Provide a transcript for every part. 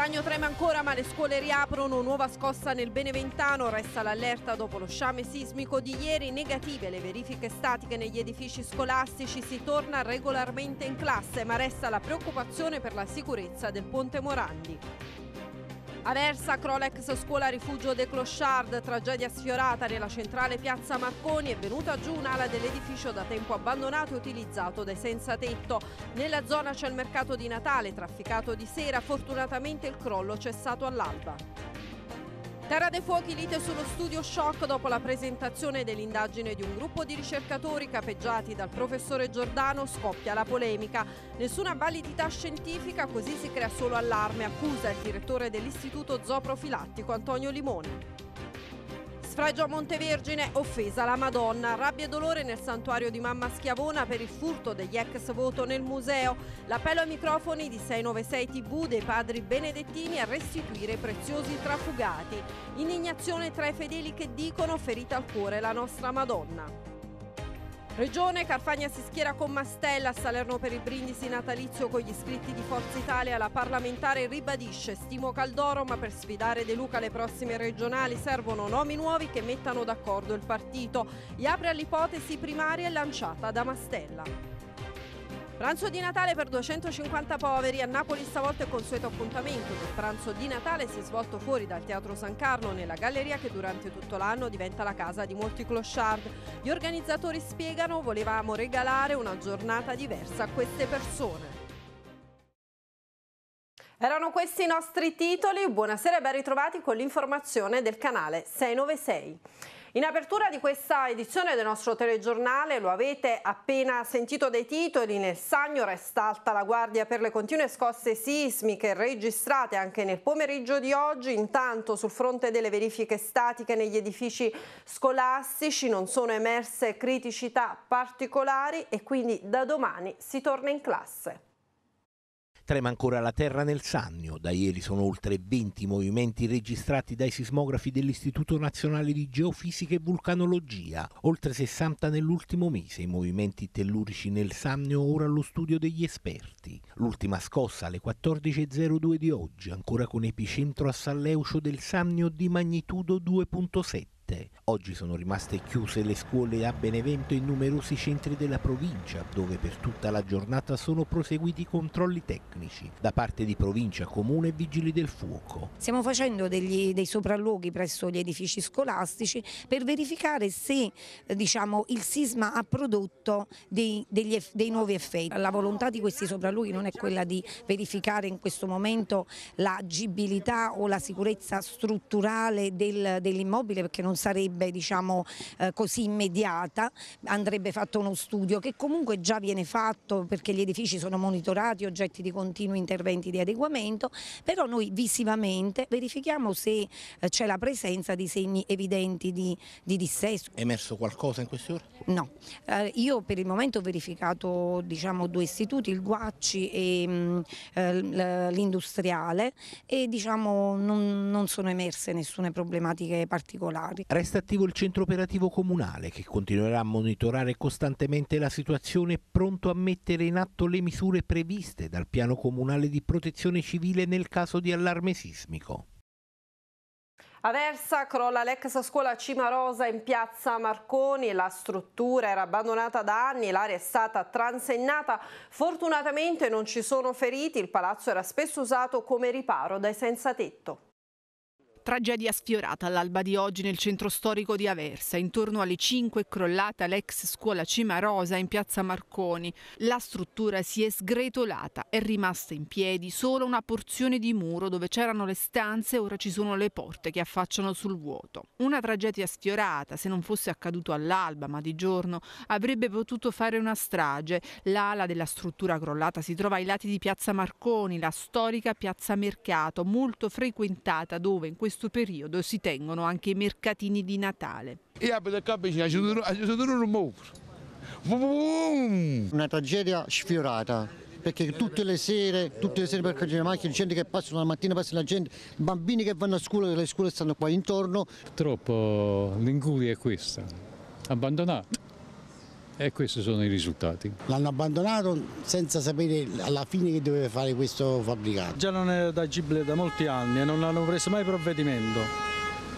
Sestagno trema ancora ma le scuole riaprono, nuova scossa nel Beneventano, resta l'allerta dopo lo sciame sismico di ieri, negative le verifiche statiche negli edifici scolastici, si torna regolarmente in classe ma resta la preoccupazione per la sicurezza del Ponte Morandi. Aversa, Crolex Scuola Rifugio De Clochard, tragedia sfiorata nella centrale piazza Marconi, è venuta giù un'ala dell'edificio da tempo abbandonato e utilizzato dai senza tetto. Nella zona c'è il mercato di Natale, trafficato di sera, fortunatamente il crollo cessato all'alba. Terra dei Fuochi lite sullo studio shock dopo la presentazione dell'indagine di un gruppo di ricercatori capeggiati dal professore Giordano scoppia la polemica. Nessuna validità scientifica, così si crea solo allarme, accusa il direttore dell'Istituto Zooprofilattico Antonio Limoni. Sfregio a Montevergine, offesa la Madonna, rabbia e dolore nel santuario di Mamma Schiavona per il furto degli ex voto nel museo, l'appello ai microfoni di 696 TV dei padri benedettini a restituire i preziosi trafugati, indignazione tra i fedeli che dicono ferita al cuore la nostra Madonna. Regione Carfagna si schiera con Mastella Salerno per il brindisi natalizio con gli iscritti di Forza Italia. La parlamentare ribadisce stimo Caldoro ma per sfidare De Luca le prossime regionali servono nomi nuovi che mettano d'accordo il partito. E apre all'ipotesi primaria lanciata da Mastella. Pranzo di Natale per 250 poveri, a Napoli stavolta è consueto appuntamento. Il pranzo di Natale si è svolto fuori dal Teatro San Carlo, nella galleria che durante tutto l'anno diventa la casa di molti clochard. Gli organizzatori spiegano volevamo regalare una giornata diversa a queste persone. Erano questi i nostri titoli, buonasera e ben ritrovati con l'informazione del canale 696. In apertura di questa edizione del nostro telegiornale lo avete appena sentito dai titoli, nel Sagno resta alta la guardia per le continue scosse sismiche registrate anche nel pomeriggio di oggi, intanto sul fronte delle verifiche statiche negli edifici scolastici non sono emerse criticità particolari e quindi da domani si torna in classe. Trema ancora la terra nel Sannio. Da ieri sono oltre 20 movimenti registrati dai sismografi dell'Istituto Nazionale di Geofisica e Vulcanologia, oltre 60 nell'ultimo mese. I movimenti tellurici nel Sannio ora allo studio degli esperti. L'ultima scossa alle 14.02 di oggi, ancora con epicentro a Salleucio del Sannio di magnitudo 2.7 aperte. Oggi sono rimaste chiuse le scuole a Benevento e numerosi centri della provincia, dove per tutta la giornata sono proseguiti controlli tecnici da parte di provincia, comune e vigili del fuoco. Stiamo facendo degli, dei sopralluoghi presso gli edifici scolastici per verificare se eh, diciamo, il sisma ha prodotto dei, degli, dei nuovi effetti. La volontà di questi sopralluoghi non è quella di verificare in questo momento l'agibilità o la sicurezza strutturale del, dell'immobile perché non sarebbe diciamo, eh, così immediata, andrebbe fatto uno studio che comunque già viene fatto perché gli edifici sono monitorati, oggetti di continui interventi di adeguamento, però noi visivamente verifichiamo se eh, c'è la presenza di segni evidenti di, di dissesto. È emerso qualcosa in queste ore? No, eh, io per il momento ho verificato diciamo, due istituti, il Guacci e mm, eh, l'industriale e diciamo, non, non sono emerse nessune problematiche particolari resta attivo il centro operativo comunale che continuerà a monitorare costantemente la situazione pronto a mettere in atto le misure previste dal piano comunale di protezione civile nel caso di allarme sismico. A Versa crolla l'ex scuola Cimarosa in piazza Marconi, la struttura era abbandonata da anni, l'area è stata transennata, fortunatamente non ci sono feriti, il palazzo era spesso usato come riparo dai senza tetto tragedia sfiorata all'alba di oggi nel centro storico di Aversa. Intorno alle 5 è crollata l'ex scuola Cima Rosa in piazza Marconi. La struttura si è sgretolata, è rimasta in piedi solo una porzione di muro dove c'erano le stanze, e ora ci sono le porte che affacciano sul vuoto. Una tragedia sfiorata, se non fosse accaduto all'alba ma di giorno, avrebbe potuto fare una strage. L'ala della struttura crollata si trova ai lati di piazza Marconi, la storica piazza Mercato, molto frequentata dove in questo questo periodo si tengono anche i mercatini di Natale. Una tragedia sfiorata, perché tutte le sere, tutte le sere per caricare le macchine, gente che passa, la mattina passa la gente, bambini che vanno a scuola, le scuole stanno qua intorno. Purtroppo l'incuria è questa, abbandonata. E questi sono i risultati. L'hanno abbandonato senza sapere alla fine che doveva fare questo fabbricato. Già non era tagibile da molti anni e non hanno preso mai provvedimento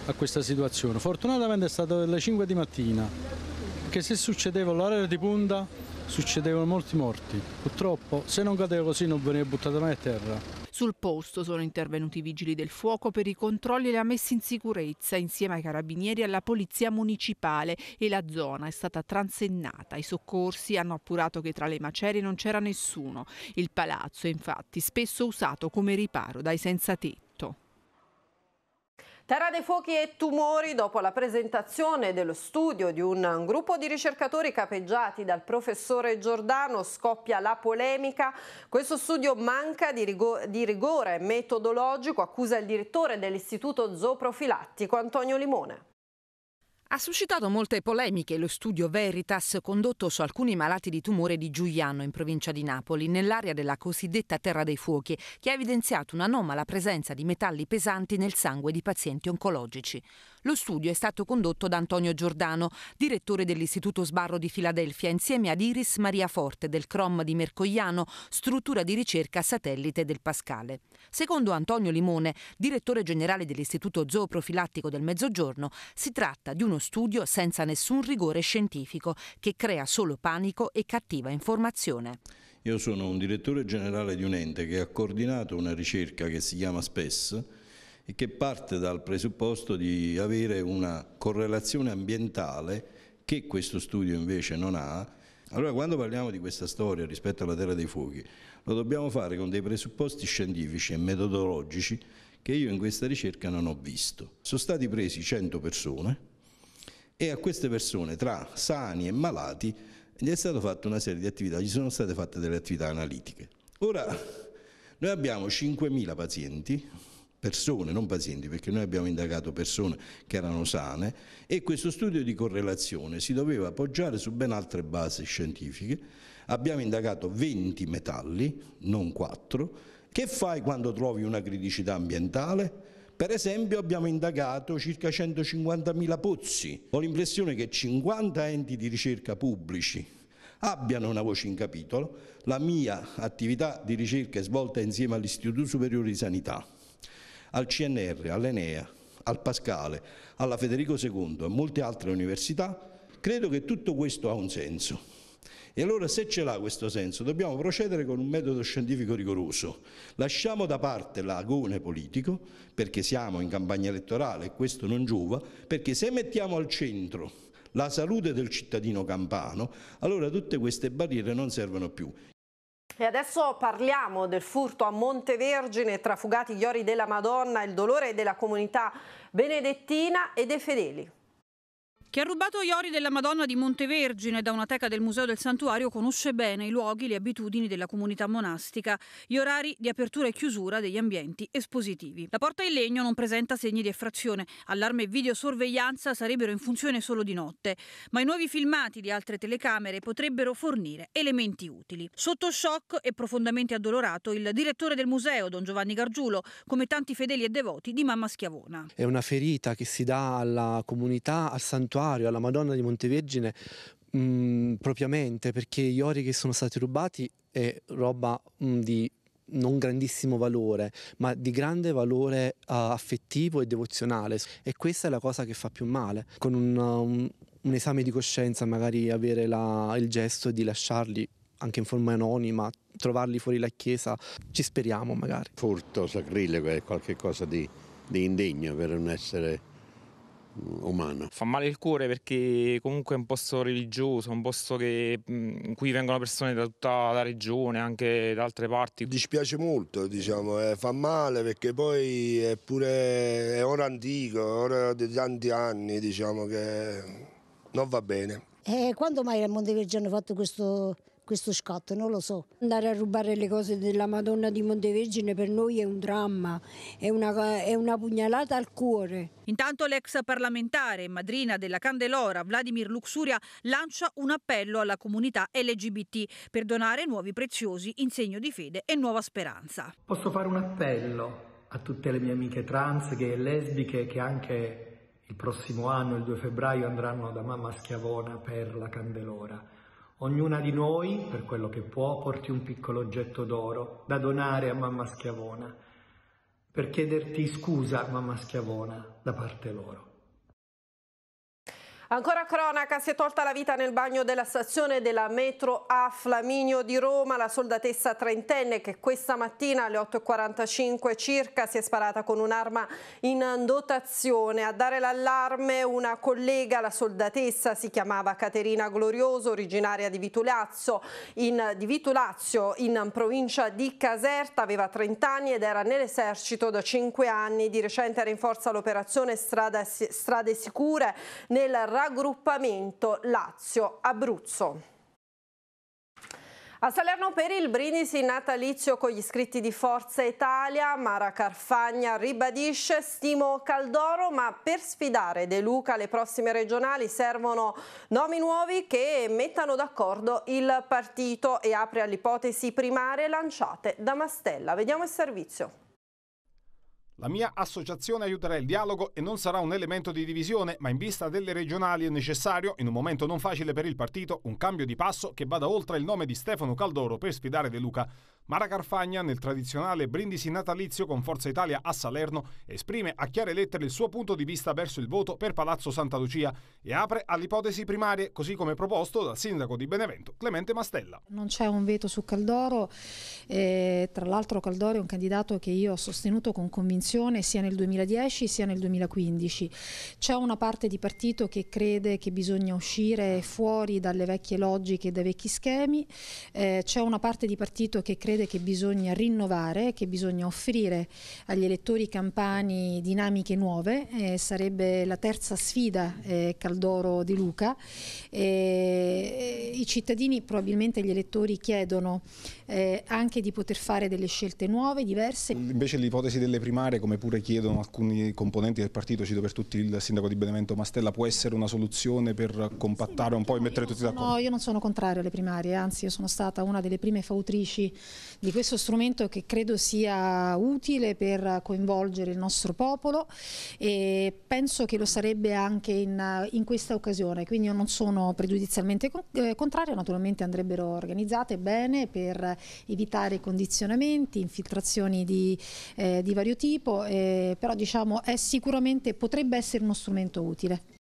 a questa situazione. Fortunatamente è stato alle 5 di mattina, che se succedeva l'orario di punta succedevano molti morti. Purtroppo se non cadeva così non veniva buttata mai a terra. Sul posto sono intervenuti i vigili del fuoco per i controlli e la messa in sicurezza insieme ai carabinieri e alla polizia municipale e la zona è stata transennata. I soccorsi hanno appurato che tra le macerie non c'era nessuno. Il palazzo è infatti spesso usato come riparo dai senza tetto. Terra dei fuochi e tumori dopo la presentazione dello studio di un gruppo di ricercatori capeggiati dal professore Giordano scoppia la polemica. Questo studio manca di, rigo di rigore metodologico, accusa il direttore dell'Istituto Zooprofilattico Antonio Limone. Ha suscitato molte polemiche lo studio Veritas condotto su alcuni malati di tumore di Giuliano in provincia di Napoli, nell'area della cosiddetta Terra dei Fuochi, che ha evidenziato un'anomala presenza di metalli pesanti nel sangue di pazienti oncologici. Lo studio è stato condotto da Antonio Giordano, direttore dell'Istituto Sbarro di Filadelfia, insieme ad Iris Maria Forte del CROM di Mercogliano, struttura di ricerca satellite del Pascale. Secondo Antonio Limone, direttore generale dell'Istituto Zooprofilattico del Mezzogiorno, si tratta di uno studio senza nessun rigore scientifico che crea solo panico e cattiva informazione. Io sono un direttore generale di un ente che ha coordinato una ricerca che si chiama SPES e che parte dal presupposto di avere una correlazione ambientale che questo studio invece non ha. Allora quando parliamo di questa storia rispetto alla Terra dei Fuochi lo dobbiamo fare con dei presupposti scientifici e metodologici che io in questa ricerca non ho visto. Sono stati presi 100 persone, e a queste persone tra sani e malati gli è stata fatta una serie di attività, gli sono state fatte delle attività analitiche. Ora, noi abbiamo 5.000 pazienti, persone, non pazienti, perché noi abbiamo indagato persone che erano sane e questo studio di correlazione si doveva appoggiare su ben altre basi scientifiche. Abbiamo indagato 20 metalli, non 4. Che fai quando trovi una criticità ambientale? Per esempio abbiamo indagato circa 150.000 pozzi, ho l'impressione che 50 enti di ricerca pubblici abbiano una voce in capitolo, la mia attività di ricerca è svolta insieme all'Istituto Superiore di Sanità, al CNR, all'Enea, al Pascale, alla Federico II e molte altre università, credo che tutto questo ha un senso. E allora se ce l'ha questo senso dobbiamo procedere con un metodo scientifico rigoroso. Lasciamo da parte l'agone politico perché siamo in campagna elettorale e questo non giova, perché se mettiamo al centro la salute del cittadino campano, allora tutte queste barriere non servono più. E adesso parliamo del furto a Montevergine tra fugati gli ori della Madonna, il dolore della comunità benedettina e dei fedeli. Chi ha rubato ori della Madonna di Montevergine da una teca del Museo del Santuario conosce bene i luoghi le abitudini della comunità monastica, gli orari di apertura e chiusura degli ambienti espositivi. La porta in legno non presenta segni di effrazione, allarme e videosorveglianza sarebbero in funzione solo di notte, ma i nuovi filmati di altre telecamere potrebbero fornire elementi utili. Sotto shock e profondamente addolorato il direttore del museo, don Giovanni Gargiulo, come tanti fedeli e devoti di Mamma Schiavona. È una ferita che si dà alla comunità, al santuario santuario, alla Madonna di Montevergine, mh, mm, propriamente, perché gli ori che sono stati rubati è roba mh, mm, di non grandissimo valore, ma di grande valore uh, affettivo e devozionale. E questa è la cosa che fa più male. Con un, un, un esame di coscienza, magari avere la, il gesto di lasciarli anche in forma anonima, trovarli fuori la chiesa, ci speriamo magari. Furto, sacrilego è qualcosa di, di indegno per un essere umana. Fa male il cuore perché comunque è un posto religioso, un posto che, in cui vengono persone da tutta la regione, anche da altre parti. Dispiace molto, diciamo, eh, fa male perché poi è pure è ora antico, ora di tanti anni, diciamo che non va bene. E eh, quando mai a Montevergiano hanno fatto questo questo scotto, non lo so. Andare a rubare le cose della Madonna di Montevergine per noi è un dramma, è una, è una pugnalata al cuore. Intanto l'ex parlamentare e madrina della Candelora, Vladimir Luxuria, lancia un appello alla comunità LGBT per donare nuovi preziosi in segno di fede e nuova speranza. Posso fare un appello a tutte le mie amiche trans, gay e lesbiche che anche il prossimo anno, il 2 febbraio, andranno da mamma Schiavona per la Candelora. Ognuna di noi, per quello che può, porti un piccolo oggetto d'oro da donare a mamma Schiavona per chiederti scusa, mamma Schiavona, da parte loro. Ancora cronaca, si è tolta la vita nel bagno della stazione della metro A Flaminio di Roma la soldatessa trentenne che questa mattina alle 8.45 circa si è sparata con un'arma in dotazione. A dare l'allarme una collega, la soldatessa si chiamava Caterina Glorioso, originaria di Vitulazzo, in, di Vitulazio in provincia di Caserta, aveva 30 anni ed era nell'esercito da 5 anni. Di recente era in forza l'operazione Strade Sicure nel raggruppamento Lazio-Abruzzo. A Salerno per il Brindisi natalizio con gli iscritti di Forza Italia, Mara Carfagna ribadisce stimo Caldoro, ma per sfidare De Luca le prossime regionali servono nomi nuovi che mettano d'accordo il partito e apre all'ipotesi primarie lanciate da Mastella. Vediamo il servizio. La mia associazione aiuterà il dialogo e non sarà un elemento di divisione, ma in vista delle regionali è necessario, in un momento non facile per il partito, un cambio di passo che vada oltre il nome di Stefano Caldoro per sfidare De Luca. Mara Carfagna, nel tradizionale brindisi natalizio con Forza Italia a Salerno, esprime a chiare lettere il suo punto di vista verso il voto per Palazzo Santa Lucia e apre alle ipotesi primarie, così come proposto dal sindaco di Benevento, Clemente Mastella. Non c'è un veto su Caldoro, eh, tra l'altro Caldoro è un candidato che io ho sostenuto con convinzione sia nel 2010 sia nel 2015. C'è una parte di partito che crede che bisogna uscire fuori dalle vecchie logiche e dai vecchi schemi, eh, c'è una parte di partito che crede crede che bisogna rinnovare, che bisogna offrire agli elettori campani dinamiche nuove, eh, sarebbe la terza sfida eh, Caldoro di Luca. Eh, I cittadini, probabilmente gli elettori, chiedono eh, anche di poter fare delle scelte nuove, diverse. Invece l'ipotesi delle primarie, come pure chiedono alcuni componenti del partito, cito per tutti il sindaco di Benevento Mastella, può essere una soluzione per compattare sì, un po' e diciamo mettere tutti d'accordo? No, io non sono contrario alle primarie, anzi io sono stata una delle prime fautrici di questo strumento che credo sia utile per coinvolgere il nostro popolo e penso che lo sarebbe anche in, in questa occasione, quindi io non sono pregiudizialmente eh, contraria, naturalmente andrebbero organizzate bene per evitare condizionamenti, infiltrazioni di, eh, di vario tipo, eh, però diciamo è sicuramente potrebbe essere uno strumento utile.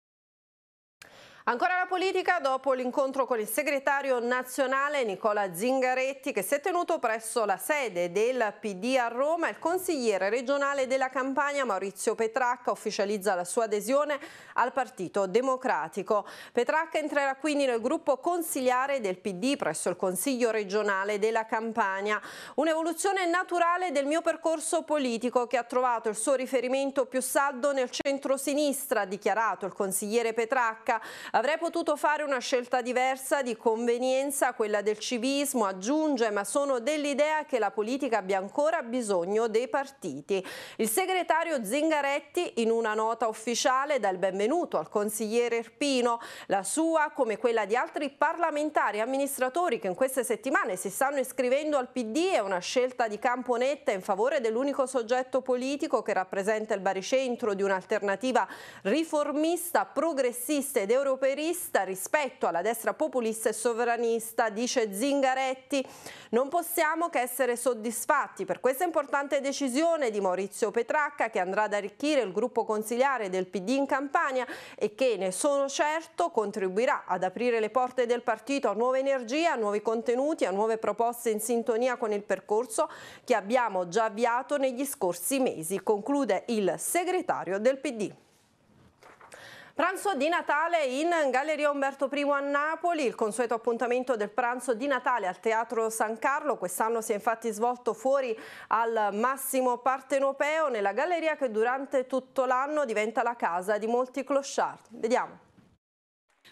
Ancora la politica dopo l'incontro con il segretario nazionale Nicola Zingaretti che si è tenuto presso la sede del PD a Roma, il consigliere regionale della Campania Maurizio Petracca ufficializza la sua adesione al Partito Democratico. Petracca entrerà quindi nel gruppo consigliare del PD presso il Consiglio regionale della Campania, un'evoluzione naturale del mio percorso politico che ha trovato il suo riferimento più saldo nel centro-sinistra, ha dichiarato il consigliere Petracca Avrei potuto fare una scelta diversa di convenienza, quella del civismo, aggiunge, ma sono dell'idea che la politica abbia ancora bisogno dei partiti. Il segretario Zingaretti in una nota ufficiale dà il benvenuto al consigliere Erpino. la sua come quella di altri parlamentari e amministratori che in queste settimane si stanno iscrivendo al PD è una scelta di campo netta in favore dell'unico soggetto politico che rappresenta il baricentro di un'alternativa riformista, progressista ed europea europeista rispetto alla destra populista e sovranista, dice Zingaretti. Non possiamo che essere soddisfatti per questa importante decisione di Maurizio Petracca che andrà ad arricchire il gruppo consigliare del PD in Campania e che ne sono certo contribuirà ad aprire le porte del partito a nuove energie, a nuovi contenuti, a nuove proposte in sintonia con il percorso che abbiamo già avviato negli scorsi mesi, conclude il segretario del PD. Pranzo di Natale in Galleria Umberto I a Napoli, il consueto appuntamento del pranzo di Natale al Teatro San Carlo, quest'anno si è infatti svolto fuori al Massimo Partenopeo, nella galleria che durante tutto l'anno diventa la casa di molti clochard. Vediamo.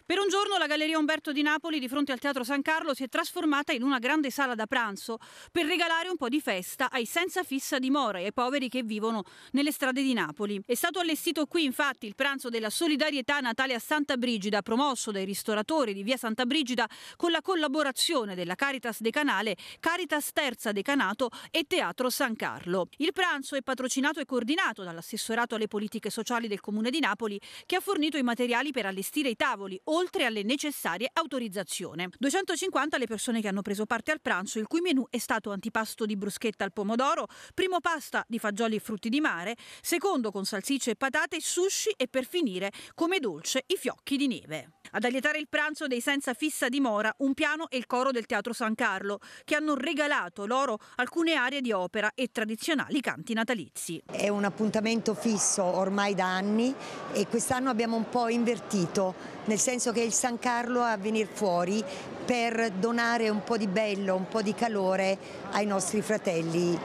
Per un giorno la Galleria Umberto di Napoli di fronte al Teatro San Carlo si è trasformata in una grande sala da pranzo per regalare un po' di festa ai senza fissa dimora e ai poveri che vivono nelle strade di Napoli. È stato allestito qui infatti il pranzo della solidarietà natale a Santa Brigida promosso dai ristoratori di via Santa Brigida con la collaborazione della Caritas De Canale, Caritas Terza Decanato e Teatro San Carlo. Il pranzo è patrocinato e coordinato dall'assessorato alle politiche sociali del Comune di Napoli che ha fornito i materiali per allestire i tavoli, oltre alle necessarie autorizzazioni. 250 le persone che hanno preso parte al pranzo, il cui menù è stato antipasto di bruschetta al pomodoro, primo pasta di fagioli e frutti di mare, secondo con salsicce e patate, sushi e per finire come dolce i fiocchi di neve. Ad allietare il pranzo dei senza fissa dimora, un piano e il coro del Teatro San Carlo, che hanno regalato loro alcune aree di opera e tradizionali canti natalizi. È un appuntamento fisso ormai da anni e quest'anno abbiamo un po' invertito, nel senso penso che il San Carlo a venire fuori per donare un po' di bello, un po' di calore ai nostri fratelli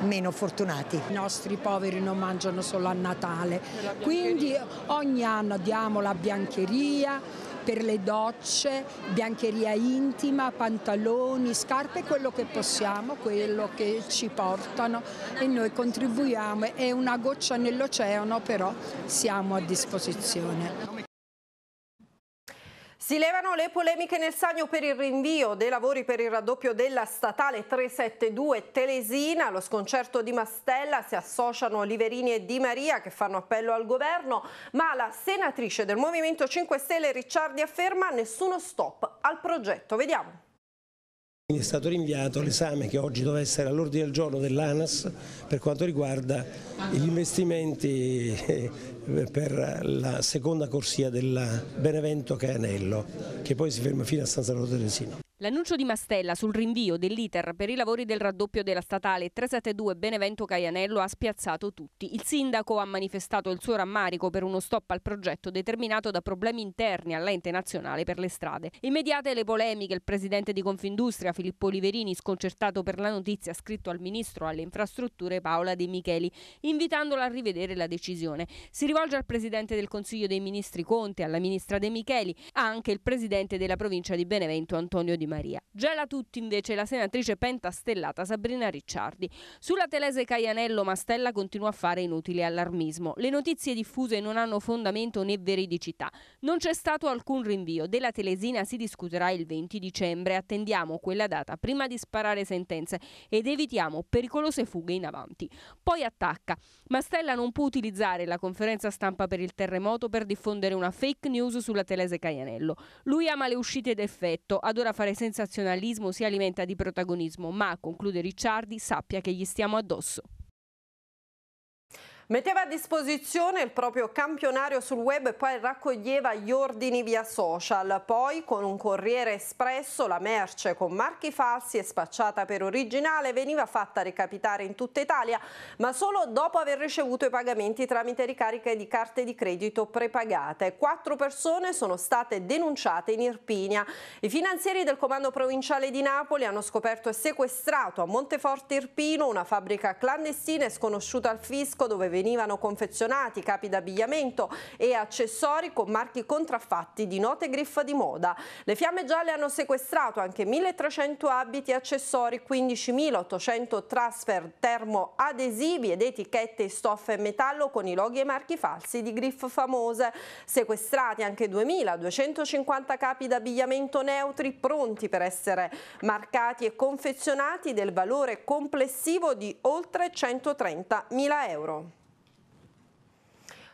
meno fortunati. I nostri poveri non mangiano solo a Natale, quindi ogni anno diamo la biancheria per le docce, biancheria intima, pantaloni, scarpe, quello che possiamo, quello che ci portano e noi contribuiamo, è una goccia nell'oceano però siamo a disposizione. Si levano le polemiche nel Sagno per il rinvio dei lavori per il raddoppio della statale 372 Telesina. Allo sconcerto di Mastella si associano Liverini e Di Maria che fanno appello al governo, ma la senatrice del Movimento 5 Stelle Ricciardi afferma nessuno stop al progetto. Vediamo. è stato rinviato l'esame che oggi doveva essere all'ordine del giorno dell'ANAS per quanto riguarda gli investimenti per la seconda corsia del Benevento Caanello, che poi si ferma fino a San Salvatore Resino. L'annuncio di Mastella sul rinvio dell'iter per i lavori del raddoppio della statale 372 Benevento Caianello ha spiazzato tutti. Il sindaco ha manifestato il suo rammarico per uno stop al progetto determinato da problemi interni all'ente nazionale per le strade. Immediate le polemiche, il presidente di Confindustria Filippo Oliverini, sconcertato per la notizia, ha scritto al ministro alle infrastrutture Paola De Micheli, invitandola a rivedere la decisione. Si rivolge al presidente del Consiglio dei Ministri Conte, alla ministra De Micheli, anche il presidente della provincia di Benevento Antonio Di Maria. Gela tutti invece la senatrice pentastellata Sabrina Ricciardi. Sulla Telese Caianello Mastella continua a fare inutile allarmismo. Le notizie diffuse non hanno fondamento né veridicità. Non c'è stato alcun rinvio. Della Telesina si discuterà il 20 dicembre. Attendiamo quella data prima di sparare sentenze ed evitiamo pericolose fughe in avanti. Poi attacca. Mastella non può utilizzare la conferenza stampa per il terremoto per diffondere una fake news sulla Telese Caianello. Lui ama le uscite d'effetto, adora fare sensazionalismo si alimenta di protagonismo, ma, conclude Ricciardi, sappia che gli stiamo addosso metteva a disposizione il proprio campionario sul web e poi raccoglieva gli ordini via social. Poi con un corriere espresso la merce con marchi falsi e spacciata per originale veniva fatta recapitare in tutta Italia, ma solo dopo aver ricevuto i pagamenti tramite ricariche di carte di credito prepagate. Quattro persone sono state denunciate in Irpinia. I finanzieri del comando provinciale di Napoli hanno scoperto e sequestrato a Monteforte Irpino una fabbrica clandestina e sconosciuta al fisco dove veniva venivano confezionati capi d'abbigliamento e accessori con marchi contraffatti di note griffa di moda. Le fiamme gialle hanno sequestrato anche 1.300 abiti e accessori, 15.800 transfer termoadesivi ed etichette in stoffa e metallo con i loghi e marchi falsi di griff famose. Sequestrati anche 2.250 capi d'abbigliamento neutri pronti per essere marcati e confezionati del valore complessivo di oltre 130.000 euro.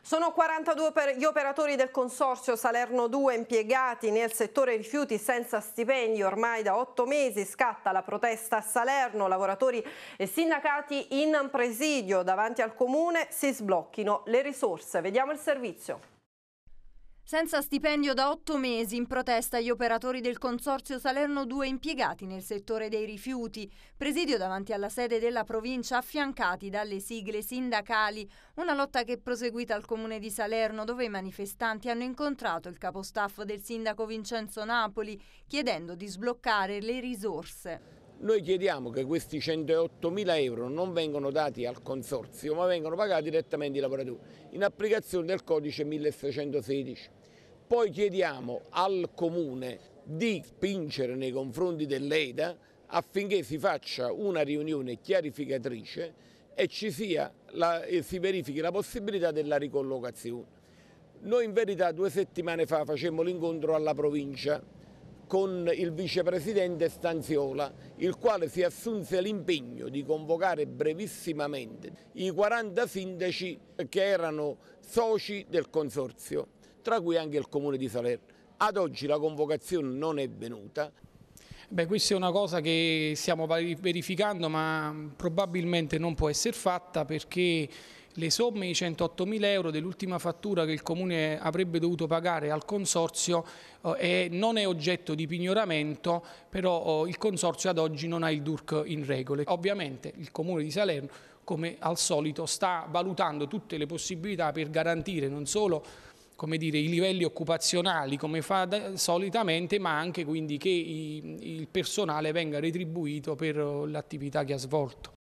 Sono 42 gli operatori del consorzio Salerno 2 impiegati nel settore rifiuti senza stipendi. Ormai da otto mesi scatta la protesta a Salerno. Lavoratori e sindacati in presidio davanti al comune si sblocchino le risorse. Vediamo il servizio. Senza stipendio da otto mesi, in protesta gli operatori del Consorzio Salerno 2 impiegati nel settore dei rifiuti, presidio davanti alla sede della provincia affiancati dalle sigle sindacali, una lotta che è proseguita al comune di Salerno dove i manifestanti hanno incontrato il capostaff del sindaco Vincenzo Napoli chiedendo di sbloccare le risorse. Noi chiediamo che questi 108 mila euro non vengano dati al consorzio ma vengano pagati direttamente ai lavoratori in applicazione del codice 1616. Poi chiediamo al Comune di spingere nei confronti dell'EDA affinché si faccia una riunione chiarificatrice e la, e si verifichi la possibilità della ricollocazione. Noi in verità due settimane fa facemmo l'incontro alla provincia con il vicepresidente Stanziola, il quale si assunse l'impegno di convocare brevissimamente i 40 sindaci che erano soci del consorzio tra cui anche il Comune di Salerno. Ad oggi la convocazione non è venuta. Beh, questa è una cosa che stiamo verificando ma probabilmente non può essere fatta perché le somme di mila euro dell'ultima fattura che il Comune avrebbe dovuto pagare al Consorzio eh, non è oggetto di pignoramento, però eh, il Consorzio ad oggi non ha il DURC in regole. Ovviamente il Comune di Salerno, come al solito, sta valutando tutte le possibilità per garantire non solo come dire, i livelli occupazionali come fa solitamente, ma anche quindi che il personale venga retribuito per oh, l'attività che ha svolto.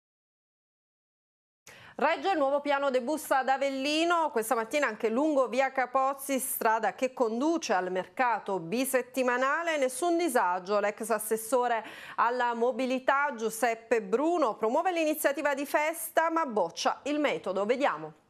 Regge il nuovo piano De busta ad Avellino, questa mattina anche lungo via Capozzi, strada che conduce al mercato bisettimanale, nessun disagio. L'ex assessore alla mobilità Giuseppe Bruno promuove l'iniziativa di festa ma boccia il metodo, vediamo.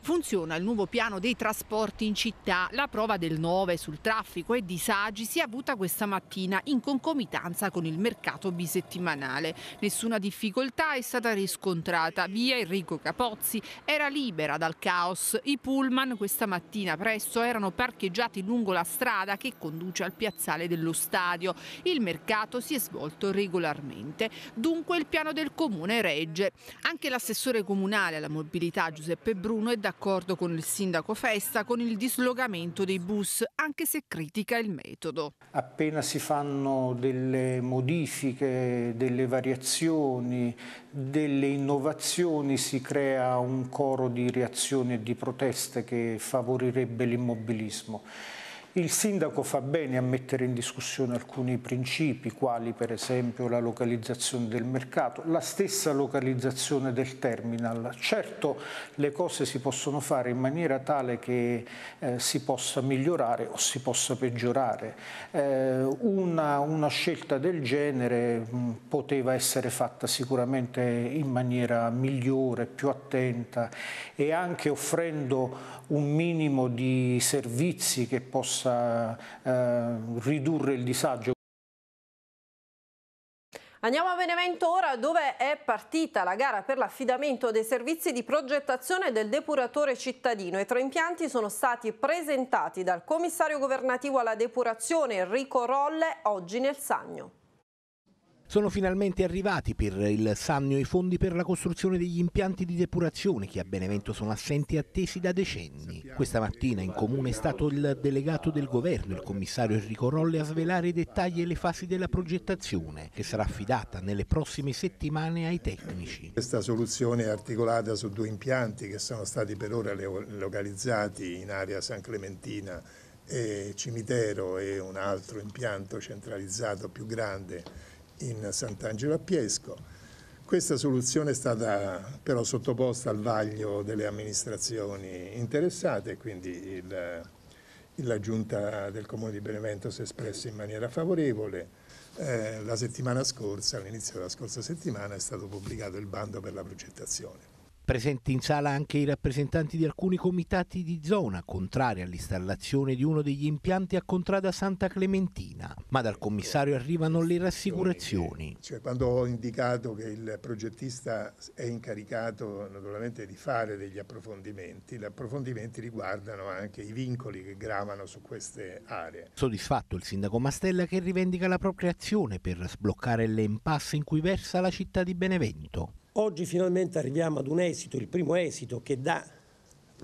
Funziona il nuovo piano dei trasporti in città. La prova del 9 sul traffico e disagi si è avuta questa mattina in concomitanza con il mercato bisettimanale. Nessuna difficoltà è stata riscontrata. Via Enrico Capozzi era libera dal caos. I pullman questa mattina presto erano parcheggiati lungo la strada che conduce al piazzale dello stadio. Il mercato si è svolto regolarmente. Dunque il piano del comune regge. Anche l'assessore comunale alla mobilità Giuseppe Bruno è da d'accordo con il sindaco Festa con il dislogamento dei bus, anche se critica il metodo. Appena si fanno delle modifiche, delle variazioni, delle innovazioni, si crea un coro di reazioni e di proteste che favorirebbe l'immobilismo. Il sindaco fa bene a mettere in discussione alcuni principi, quali per esempio la localizzazione del mercato, la stessa localizzazione del terminal. Certo le cose si possono fare in maniera tale che eh, si possa migliorare o si possa peggiorare. Eh, una, una, scelta del genere mh, poteva essere fatta sicuramente in maniera migliore, più attenta e anche offrendo un minimo di servizi che possa possa eh, ridurre il disagio. Andiamo a Benevento ora dove è partita la gara per l'affidamento dei servizi di progettazione del depuratore cittadino. I tre impianti sono stati presentati dal commissario governativo alla depurazione Enrico Rolle oggi nel Sagno. Sono finalmente arrivati per il Sannio i fondi per la costruzione degli impianti di depurazione che a Benevento sono assenti e attesi da decenni. Questa mattina in comune è stato il delegato del governo, il commissario Enrico Rolle, a svelare i dettagli e le fasi della progettazione che sarà affidata nelle prossime settimane ai tecnici. Questa soluzione è articolata su due impianti che sono stati per ora localizzati in area San Clementina e Cimitero e un altro impianto centralizzato più grande in Sant'Angelo a Piesco. Questa soluzione è stata però sottoposta al vaglio delle amministrazioni interessate, quindi il, la giunta del Comune di Benevento si è espressa in maniera favorevole. Eh, la settimana scorsa, all'inizio della scorsa settimana, è stato pubblicato il bando per la progettazione presenti in sala anche i rappresentanti di alcuni comitati di zona contrari all'installazione di uno degli impianti a Contrada Santa Clementina, ma dal commissario arrivano le rassicurazioni. Cioè, quando ho indicato che il progettista è incaricato naturalmente di fare degli approfondimenti, gli approfondimenti riguardano anche i vincoli che gravano su queste aree. Soddisfatto il sindaco Mastella che rivendica la propria azione per sbloccare le impasse in cui versa la città di Benevento. Oggi finalmente arriviamo ad un esito, il primo esito che dà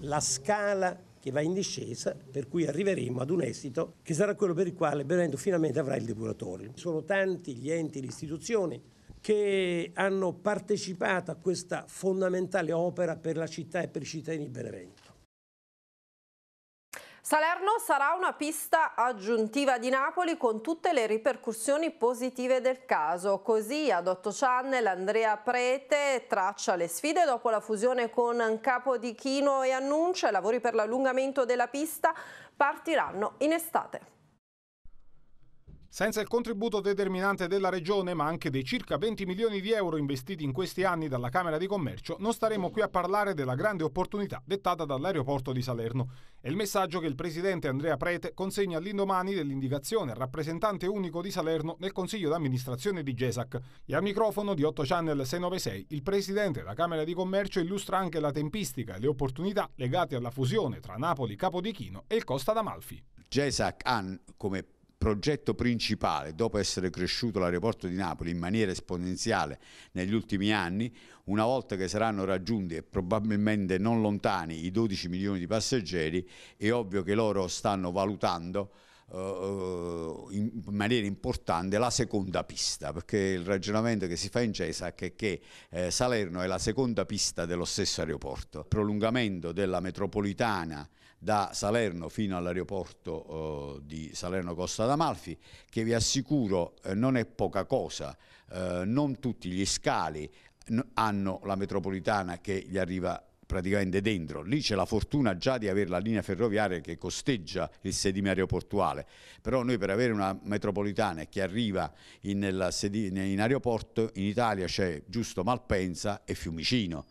la scala che va in discesa, per cui arriveremo ad un esito che sarà quello per il quale Benevento finalmente avrà il depuratore. Sono tanti gli enti, le istituzioni che hanno partecipato a questa fondamentale opera per la città e per i cittadini di Benevento. Salerno sarà una pista aggiuntiva di Napoli con tutte le ripercussioni positive del caso. Così ad 8 Channel Andrea Prete traccia le sfide dopo la fusione con Capo di Chino e annuncia i lavori per l'allungamento della pista partiranno in estate. Senza il contributo determinante della Regione, ma anche dei circa 20 milioni di euro investiti in questi anni dalla Camera di Commercio, non staremo qui a parlare della grande opportunità dettata dall'aeroporto di Salerno. È il messaggio che il presidente Andrea Prete consegna all'indomani dell'indicazione al rappresentante unico di Salerno nel consiglio d'amministrazione di GESAC. E al microfono di 8 Channel 696, il presidente della Camera di Commercio illustra anche la tempistica e le opportunità legate alla fusione tra Napoli, Capodichino e il Costa d'Amalfi. GESAC ha come progetto principale, dopo essere cresciuto l'aeroporto di Napoli in maniera esponenziale negli ultimi anni, una volta che saranno raggiunti e probabilmente non lontani i 12 milioni di passeggeri, è ovvio che loro stanno valutando eh, eh, in maniera importante la seconda pista perché il ragionamento che si fa in CESAC è che eh, Salerno è la seconda pista dello stesso aeroporto il prolungamento della metropolitana da Salerno fino all'aeroporto eh, di Salerno Costa d'Amalfi che vi assicuro eh, non è poca cosa, eh, non tutti gli scali hanno la metropolitana che gli arriva praticamente dentro, lì c'è la fortuna già di avere la linea ferroviaria che costeggia il sedime aeroportuale, però noi per avere una metropolitana che arriva in, in aeroporto in Italia c'è giusto Malpensa e Fiumicino.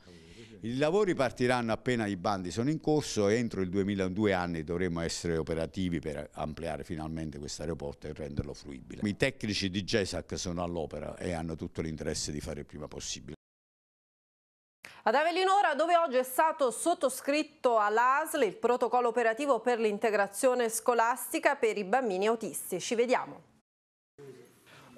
I lavori partiranno appena i bandi sono in corso e entro il 2002 anni dovremo essere operativi per ampliare finalmente questo aeroporto e renderlo fruibile. I tecnici di GESAC sono all'opera e hanno tutto l'interesse di fare il prima possibile. Ad Avellinora, dove oggi è stato sottoscritto all'ASL il protocollo operativo per l'integrazione scolastica per i bambini autistici. Vediamo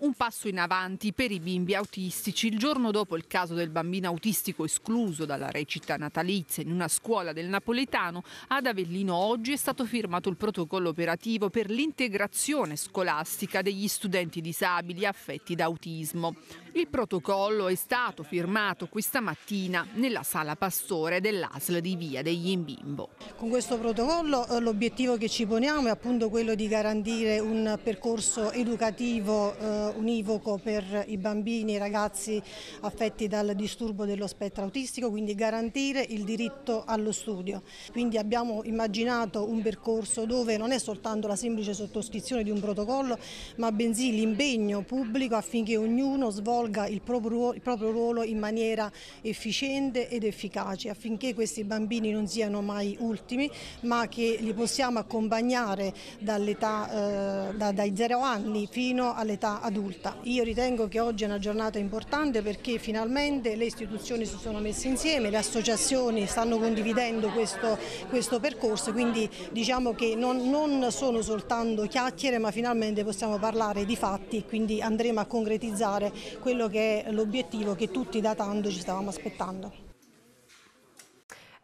un passo in avanti per i bimbi autistici. Il giorno dopo il caso del bambino autistico escluso dalla recita natalizia in una scuola del napoletano, ad Avellino oggi è stato firmato il protocollo operativo per l'integrazione scolastica degli studenti disabili affetti da autismo. Il protocollo è stato firmato questa mattina nella sala pastore dell'ASL di Via degli Imbimbo. Con questo protocollo eh, l'obiettivo che ci poniamo è appunto quello di garantire un percorso educativo eh, univoco per i bambini e i ragazzi affetti dal disturbo dello spettro autistico, quindi garantire il diritto allo studio. Quindi abbiamo immaginato un percorso dove non è soltanto la semplice sottoscrizione di un protocollo, ma bensì l'impegno pubblico affinché ognuno svolga il proprio, ruolo in maniera efficiente ed efficace, affinché questi bambini non siano mai ultimi, ma che li possiamo accompagnare dall'età, eh, da, dai zero anni fino all'età adulta adulta. Io ritengo che oggi è una giornata importante perché finalmente le istituzioni si sono messe insieme, le associazioni stanno condividendo questo, questo percorso, quindi diciamo che non, non sono soltanto chiacchiere ma finalmente possiamo parlare di fatti e quindi andremo a concretizzare quello che è l'obiettivo che tutti da tanto ci stavamo aspettando.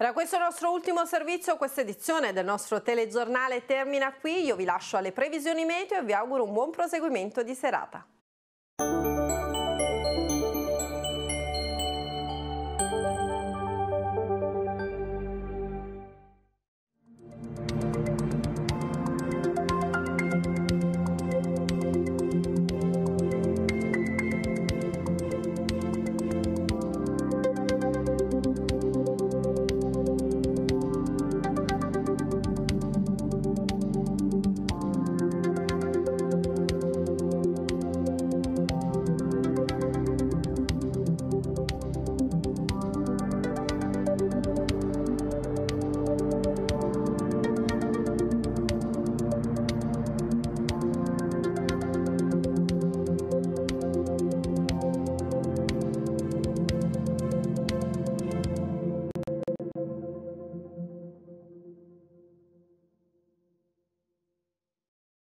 Era questo il nostro ultimo servizio, questa edizione del nostro telegiornale termina qui, io vi lascio alle previsioni meteo e vi auguro un buon proseguimento di serata. Thank you.